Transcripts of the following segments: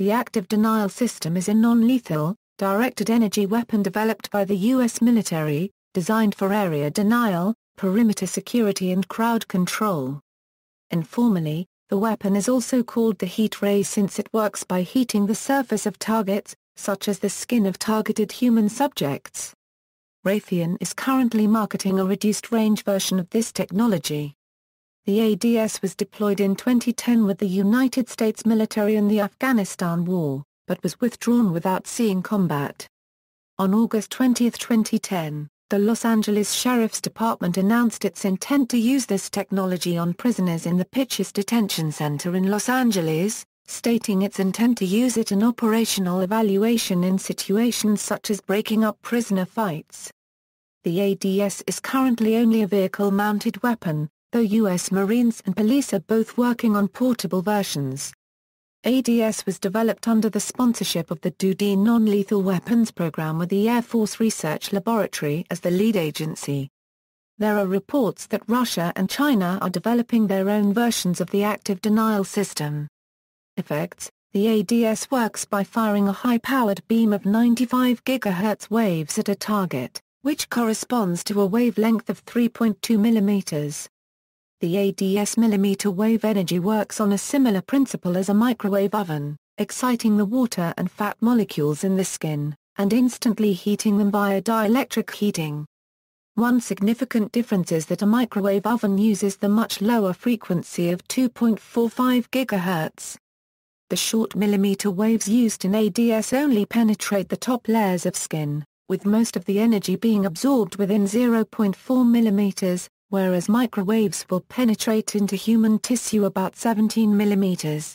The active denial system is a non-lethal, directed energy weapon developed by the U.S. military, designed for area denial, perimeter security and crowd control. Informally, the weapon is also called the heat ray since it works by heating the surface of targets, such as the skin of targeted human subjects. Raytheon is currently marketing a reduced range version of this technology. The ADS was deployed in 2010 with the United States military in the Afghanistan War, but was withdrawn without seeing combat. On August 20, 2010, the Los Angeles Sheriff's Department announced its intent to use this technology on prisoners in the Pitches Detention Center in Los Angeles, stating its intent to use it in operational evaluation in situations such as breaking up prisoner fights. The ADS is currently only a vehicle-mounted weapon, though U.S. Marines and police are both working on portable versions. ADS was developed under the sponsorship of the DoD Non-Lethal Weapons Program with the Air Force Research Laboratory as the lead agency. There are reports that Russia and China are developing their own versions of the active denial system. Effects The ADS works by firing a high-powered beam of 95 GHz waves at a target, which corresponds to a wavelength of 3.2 mm. The ADS millimeter wave energy works on a similar principle as a microwave oven, exciting the water and fat molecules in the skin, and instantly heating them via dielectric heating. One significant difference is that a microwave oven uses the much lower frequency of 2.45 GHz. The short millimeter waves used in ADS only penetrate the top layers of skin, with most of the energy being absorbed within 0.4 mm, whereas microwaves will penetrate into human tissue about 17 mm.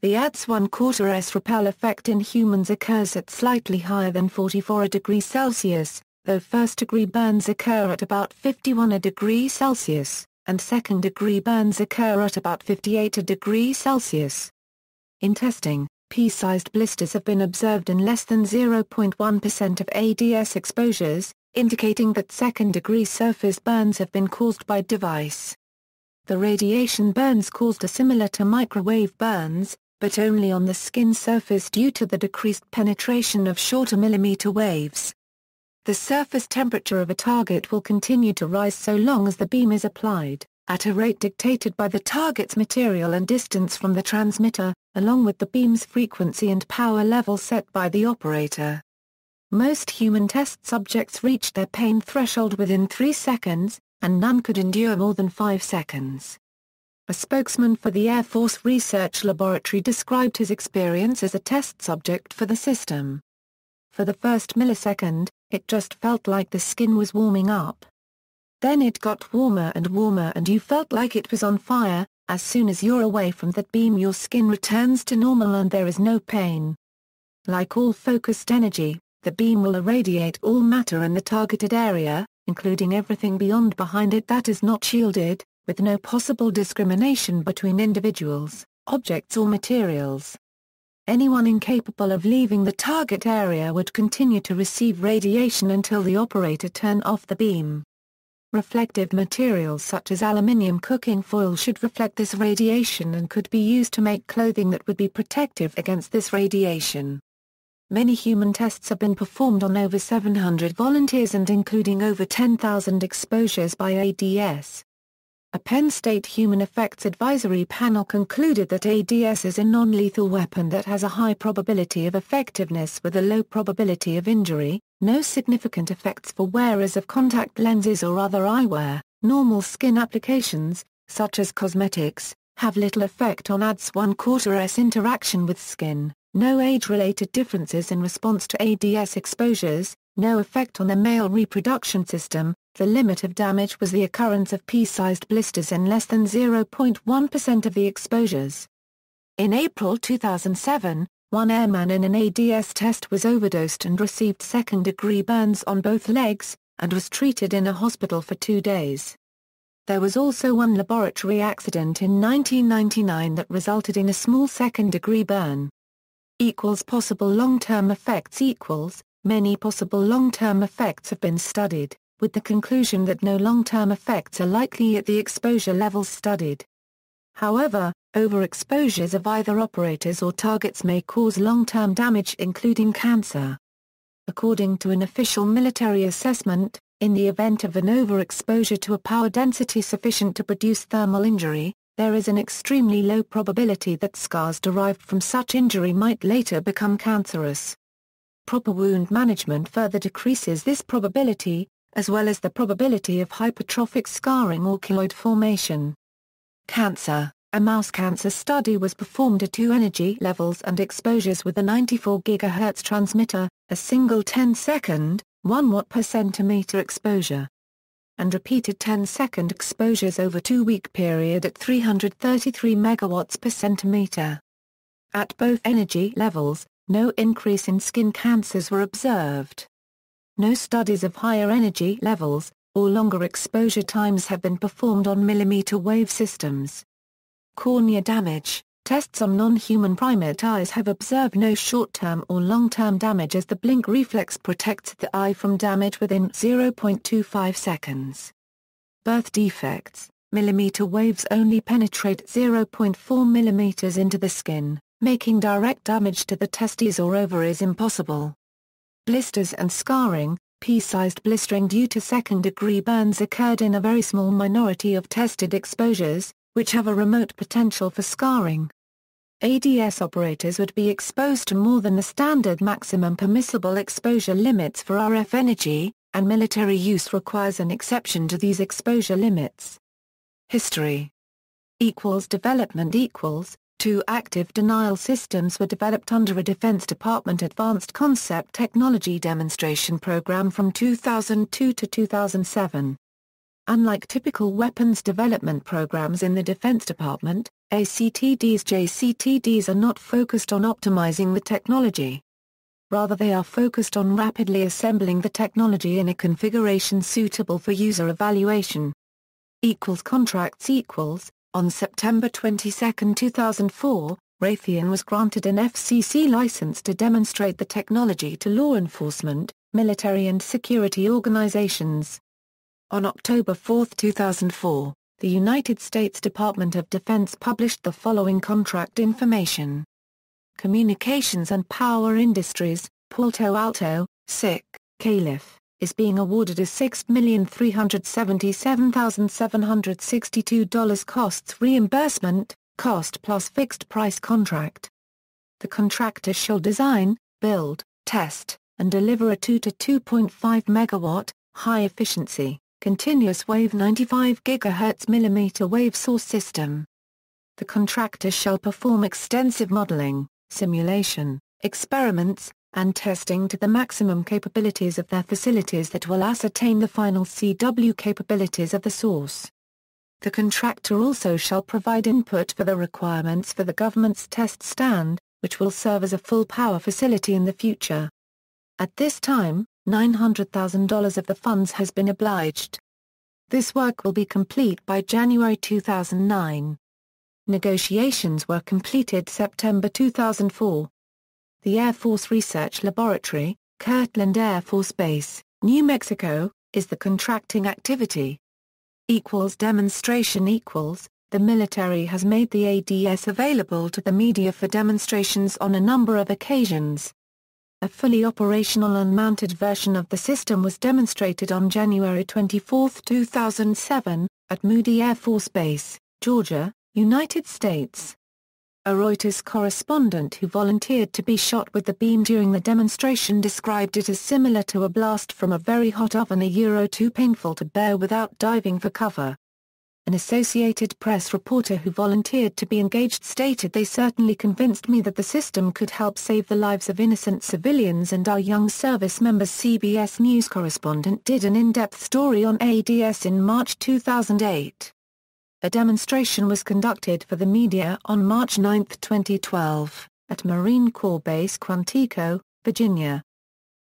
The ADS 1 quarter S repel effect in humans occurs at slightly higher than 44 degrees Celsius, though first-degree burns occur at about 51 degrees Celsius, and second-degree burns occur at about 58 degrees Celsius. In testing, pea-sized blisters have been observed in less than 0.1% of ADS exposures, indicating that second-degree surface burns have been caused by device. The radiation burns caused are similar to microwave burns, but only on the skin surface due to the decreased penetration of shorter millimeter waves. The surface temperature of a target will continue to rise so long as the beam is applied, at a rate dictated by the target's material and distance from the transmitter, along with the beam's frequency and power level set by the operator. Most human test subjects reached their pain threshold within three seconds, and none could endure more than five seconds. A spokesman for the Air Force Research Laboratory described his experience as a test subject for the system. For the first millisecond, it just felt like the skin was warming up. Then it got warmer and warmer and you felt like it was on fire, as soon as you're away from that beam your skin returns to normal and there is no pain. Like all focused energy, the beam will irradiate all matter in the targeted area, including everything beyond behind it that is not shielded, with no possible discrimination between individuals, objects or materials. Anyone incapable of leaving the target area would continue to receive radiation until the operator turn off the beam. Reflective materials such as aluminium cooking foil should reflect this radiation and could be used to make clothing that would be protective against this radiation. Many human tests have been performed on over 700 volunteers and including over 10,000 exposures by ADS. A Penn State Human Effects Advisory Panel concluded that ADS is a non-lethal weapon that has a high probability of effectiveness with a low probability of injury, no significant effects for wearers of contact lenses or other eyewear, normal skin applications, such as cosmetics, have little effect on ADS1 quarter S interaction with skin no age-related differences in response to ADS exposures, no effect on the male reproduction system, the limit of damage was the occurrence of pea-sized blisters in less than 0.1% of the exposures. In April 2007, one airman in an ADS test was overdosed and received second-degree burns on both legs, and was treated in a hospital for two days. There was also one laboratory accident in 1999 that resulted in a small second-degree burn equals possible long-term effects equals, many possible long-term effects have been studied, with the conclusion that no long-term effects are likely at the exposure levels studied. However, overexposures of either operators or targets may cause long-term damage including cancer. According to an official military assessment, in the event of an overexposure to a power density sufficient to produce thermal injury, there is an extremely low probability that scars derived from such injury might later become cancerous. Proper wound management further decreases this probability, as well as the probability of hypertrophic scarring or keloid formation. Cancer A mouse cancer study was performed at two energy levels and exposures with a 94 GHz transmitter, a single 10-second, 1 watt per centimeter exposure, and repeated 10-second exposures over two-week period at 333 megawatts per centimeter. At both energy levels, no increase in skin cancers were observed. No studies of higher energy levels, or longer exposure times have been performed on millimeter wave systems. Cornea damage Tests on non-human primate eyes have observed no short-term or long-term damage as the blink reflex protects the eye from damage within 0.25 seconds. Birth defects, millimeter waves only penetrate 0.4 millimeters into the skin, making direct damage to the testes or ovaries impossible. Blisters and scarring, pea-sized blistering due to second-degree burns occurred in a very small minority of tested exposures, which have a remote potential for scarring. ADS operators would be exposed to more than the standard maximum permissible exposure limits for RF energy, and military use requires an exception to these exposure limits. History equals development equals two active denial systems were developed under a Defense Department Advanced Concept Technology Demonstration Program from 2002 to 2007. Unlike typical weapons development programs in the Defense Department, ACTD's JCTDs are not focused on optimizing the technology. Rather they are focused on rapidly assembling the technology in a configuration suitable for user evaluation. Equals contracts equals, on September 22, 2004, Raytheon was granted an FCC license to demonstrate the technology to law enforcement, military and security organizations. On October 4, 2004, the United States Department of Defense published the following contract information. Communications and Power Industries, Puerto Alto, SIC, Calif, is being awarded a $6,377,762 costs reimbursement, cost plus fixed price contract. The contractor shall design, build, test, and deliver a 2 to 2.5 megawatt, high efficiency, continuous wave 95 GHz millimeter wave source system. The contractor shall perform extensive modeling, simulation, experiments, and testing to the maximum capabilities of their facilities that will ascertain the final CW capabilities of the source. The contractor also shall provide input for the requirements for the government's test stand, which will serve as a full power facility in the future. At this time, $900,000 of the funds has been obliged. This work will be complete by January 2009. Negotiations were completed September 2004. The Air Force Research Laboratory, Kirtland Air Force Base, New Mexico, is the contracting activity. Equals demonstration equals, the military has made the ADS available to the media for demonstrations on a number of occasions. A fully operational unmounted version of the system was demonstrated on January 24, 2007, at Moody Air Force Base, Georgia, United States. A Reuters correspondent who volunteered to be shot with the beam during the demonstration described it as similar to a blast from a very hot oven a euro too painful to bear without diving for cover an Associated Press reporter who volunteered to be engaged stated they certainly convinced me that the system could help save the lives of innocent civilians and our young service members CBS News correspondent did an in-depth story on ADS in March 2008. A demonstration was conducted for the media on March 9, 2012, at Marine Corps Base Quantico, Virginia.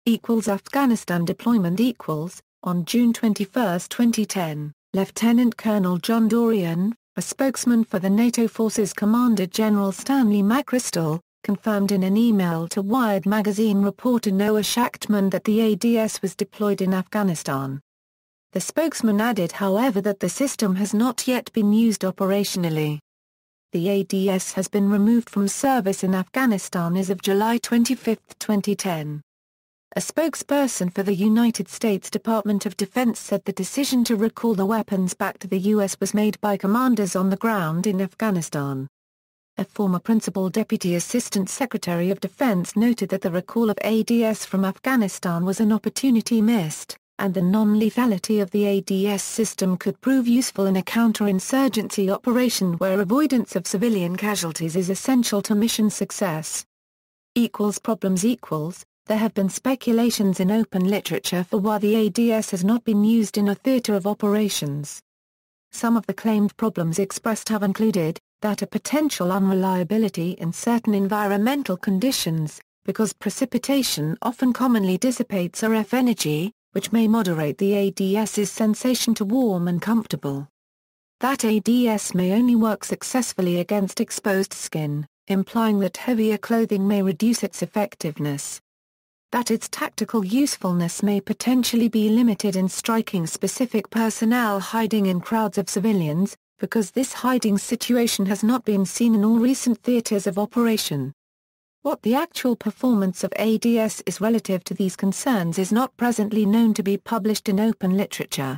Equals Afghanistan deployment equals, on June 21, 2010. Lieutenant Colonel John Dorian, a spokesman for the NATO forces Commander General Stanley McChrystal, confirmed in an email to Wired magazine reporter Noah Schachtman that the ADS was deployed in Afghanistan. The spokesman added however that the system has not yet been used operationally. The ADS has been removed from service in Afghanistan as of July 25, 2010. A spokesperson for the United States Department of Defense said the decision to recall the weapons back to the U.S. was made by commanders on the ground in Afghanistan. A former Principal Deputy Assistant Secretary of Defense noted that the recall of ADS from Afghanistan was an opportunity missed, and the non-lethality of the ADS system could prove useful in a counterinsurgency operation where avoidance of civilian casualties is essential to mission success. Equals problems equals there have been speculations in open literature for why the ADS has not been used in a theatre of operations. Some of the claimed problems expressed have included, that a potential unreliability in certain environmental conditions, because precipitation often commonly dissipates RF energy, which may moderate the ADS's sensation to warm and comfortable. That ADS may only work successfully against exposed skin, implying that heavier clothing may reduce its effectiveness that its tactical usefulness may potentially be limited in striking specific personnel hiding in crowds of civilians, because this hiding situation has not been seen in all recent theaters of operation. What the actual performance of ADS is relative to these concerns is not presently known to be published in open literature.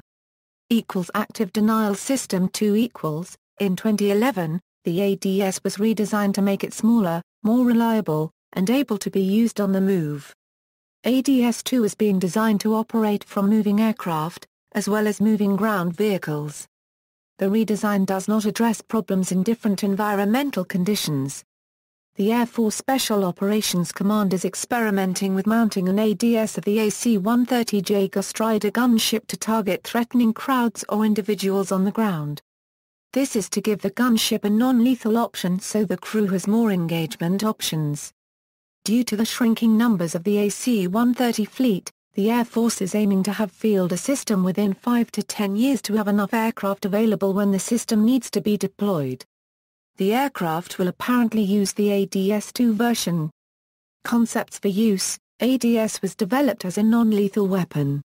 Equals Active Denial System 2 equals, in 2011, the ADS was redesigned to make it smaller, more reliable, and able to be used on the move. ADS-2 is being designed to operate from moving aircraft, as well as moving ground vehicles. The redesign does not address problems in different environmental conditions. The Air Force Special Operations Command is experimenting with mounting an ADS of the AC-130J Ghostrider gunship to target threatening crowds or individuals on the ground. This is to give the gunship a non-lethal option so the crew has more engagement options. Due to the shrinking numbers of the AC-130 fleet, the Air Force is aiming to have field a system within 5 to 10 years to have enough aircraft available when the system needs to be deployed. The aircraft will apparently use the ADS-2 version. Concepts for use, ADS was developed as a non-lethal weapon.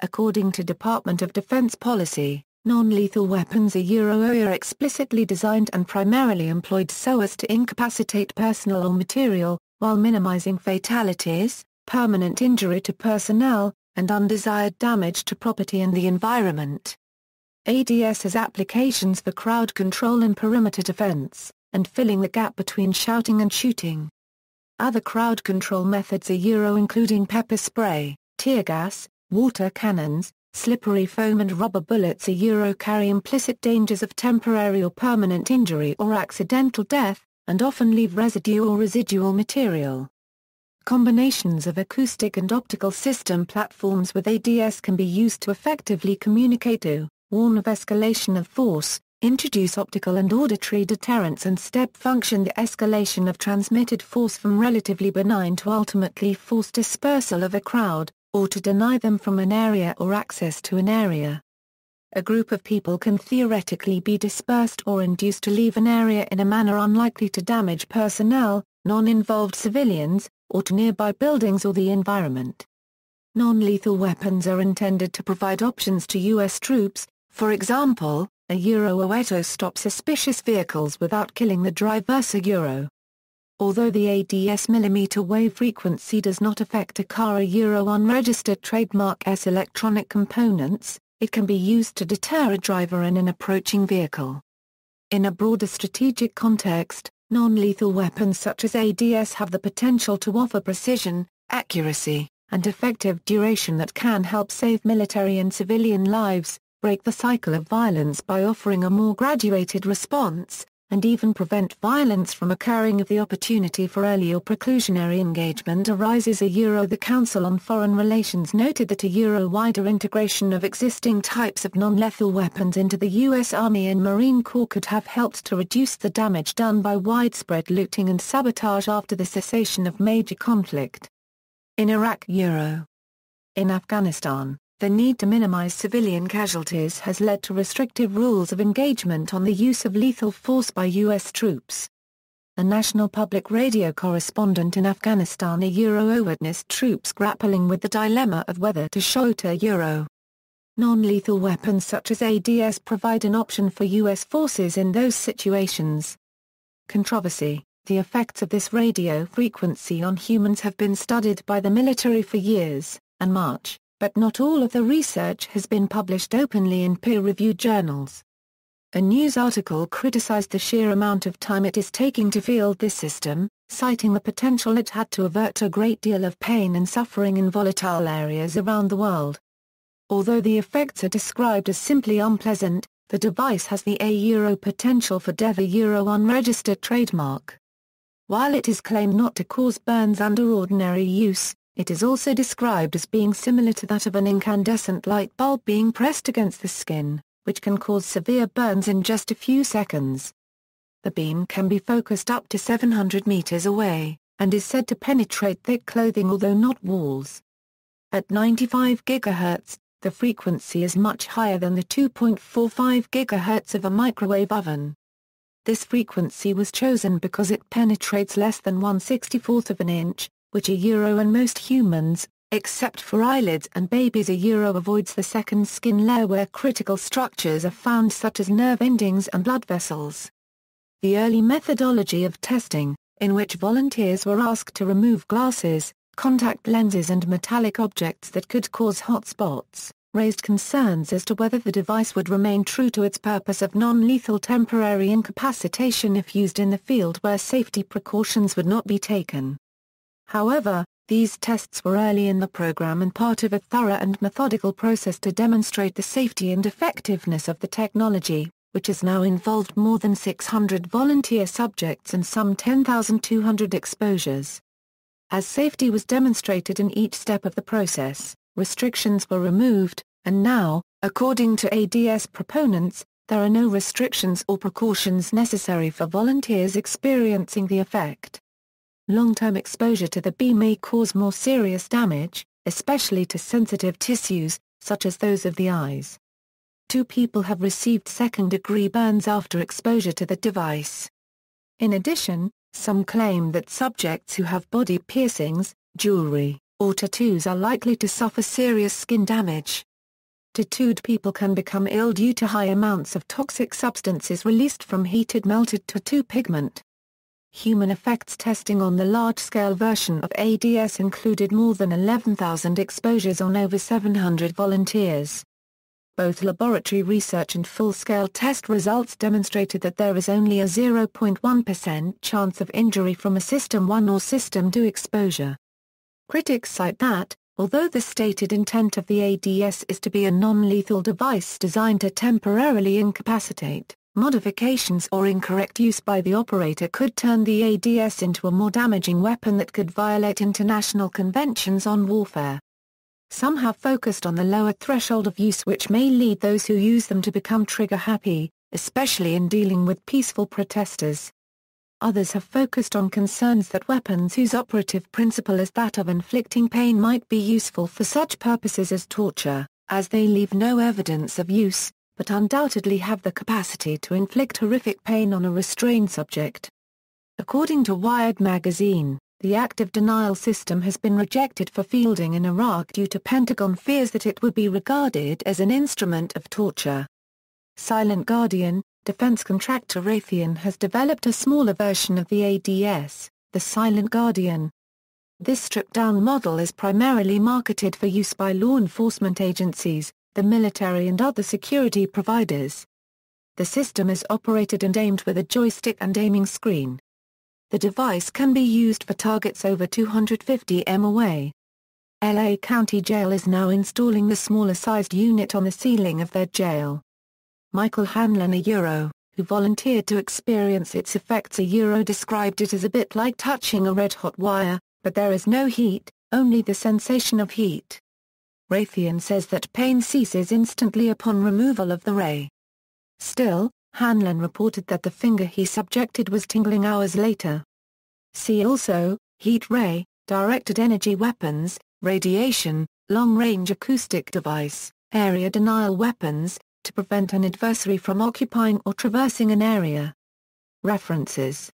According to Department of Defense policy, non-lethal weapons are Euro are explicitly designed and primarily employed so as to incapacitate personnel or material, while minimizing fatalities, permanent injury to personnel, and undesired damage to property and the environment. ADS has applications for crowd control and perimeter defense, and filling the gap between shouting and shooting. Other crowd control methods are Euro including pepper spray, tear gas, water cannons, slippery foam and rubber bullets A Euro carry implicit dangers of temporary or permanent injury or accidental death, and often leave residue or residual material. Combinations of acoustic and optical system platforms with ADS can be used to effectively communicate to, warn of escalation of force, introduce optical and auditory deterrence and step function the escalation of transmitted force from relatively benign to ultimately force dispersal of a crowd, or to deny them from an area or access to an area a group of people can theoretically be dispersed or induced to leave an area in a manner unlikely to damage personnel, non-involved civilians, or to nearby buildings or the environment. Non-lethal weapons are intended to provide options to U.S. troops, for example, a Euro-Oeto stops suspicious vehicles without killing the driver a Euro. Although the ADS millimeter wave frequency does not affect a car a Euro unregistered trademark S electronic components, it can be used to deter a driver in an approaching vehicle. In a broader strategic context, non-lethal weapons such as ADS have the potential to offer precision, accuracy, and effective duration that can help save military and civilian lives, break the cycle of violence by offering a more graduated response, and even prevent violence from occurring if the opportunity for early or preclusionary engagement arises a Euro The Council on Foreign Relations noted that a Euro-wider integration of existing types of non-lethal weapons into the U.S. Army and Marine Corps could have helped to reduce the damage done by widespread looting and sabotage after the cessation of major conflict. In Iraq Euro. In Afghanistan the need to minimize civilian casualties has led to restrictive rules of engagement on the use of lethal force by U.S. troops. A national public radio correspondent in Afghanistan a Euro witnessed troops grappling with the dilemma of whether to shoot a Euro. Non-lethal weapons such as ADS provide an option for U.S. forces in those situations. Controversy The effects of this radio frequency on humans have been studied by the military for years, and March but not all of the research has been published openly in peer-reviewed journals. A news article criticized the sheer amount of time it is taking to field this system, citing the potential it had to avert a great deal of pain and suffering in volatile areas around the world. Although the effects are described as simply unpleasant, the device has the A euro potential for DEVA euro unregistered trademark. While it is claimed not to cause burns under ordinary use, it is also described as being similar to that of an incandescent light bulb being pressed against the skin, which can cause severe burns in just a few seconds. The beam can be focused up to 700 meters away, and is said to penetrate thick clothing although not walls. At 95 GHz, the frequency is much higher than the 2.45 GHz of a microwave oven. This frequency was chosen because it penetrates less than 1 64th of an inch, which a euro and most humans, except for eyelids and babies a euro avoids the second skin layer where critical structures are found such as nerve endings and blood vessels. The early methodology of testing, in which volunteers were asked to remove glasses, contact lenses and metallic objects that could cause hot spots, raised concerns as to whether the device would remain true to its purpose of non-lethal temporary incapacitation if used in the field where safety precautions would not be taken. However, these tests were early in the program and part of a thorough and methodical process to demonstrate the safety and effectiveness of the technology, which has now involved more than 600 volunteer subjects and some 10,200 exposures. As safety was demonstrated in each step of the process, restrictions were removed, and now, according to ADS proponents, there are no restrictions or precautions necessary for volunteers experiencing the effect. Long-term exposure to the bee may cause more serious damage, especially to sensitive tissues, such as those of the eyes. Two people have received second-degree burns after exposure to the device. In addition, some claim that subjects who have body piercings, jewelry, or tattoos are likely to suffer serious skin damage. Tattooed people can become ill due to high amounts of toxic substances released from heated melted tattoo pigment. Human effects testing on the large-scale version of ADS included more than 11,000 exposures on over 700 volunteers. Both laboratory research and full-scale test results demonstrated that there is only a 0.1% chance of injury from a System 1 or System 2 exposure. Critics cite that, although the stated intent of the ADS is to be a non-lethal device designed to temporarily incapacitate, Modifications or incorrect use by the operator could turn the ADS into a more damaging weapon that could violate international conventions on warfare. Some have focused on the lower threshold of use which may lead those who use them to become trigger-happy, especially in dealing with peaceful protesters. Others have focused on concerns that weapons whose operative principle is that of inflicting pain might be useful for such purposes as torture, as they leave no evidence of use, but undoubtedly have the capacity to inflict horrific pain on a restrained subject. According to Wired magazine, the active denial system has been rejected for fielding in Iraq due to Pentagon fears that it would be regarded as an instrument of torture. Silent Guardian, defense contractor Raytheon has developed a smaller version of the ADS, the Silent Guardian. This stripped-down model is primarily marketed for use by law enforcement agencies, the military and other security providers. The system is operated and aimed with a joystick and aiming screen. The device can be used for targets over 250 m away. LA County Jail is now installing the smaller sized unit on the ceiling of their jail. Michael Hanlon a Euro, who volunteered to experience its effects a Euro described it as a bit like touching a red hot wire, but there is no heat, only the sensation of heat. Raytheon says that pain ceases instantly upon removal of the ray. Still, Hanlon reported that the finger he subjected was tingling hours later. See also, heat ray, directed energy weapons, radiation, long-range acoustic device, area denial weapons, to prevent an adversary from occupying or traversing an area. References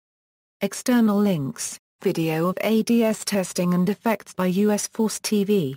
External links, video of ADS testing and effects by U.S. Force TV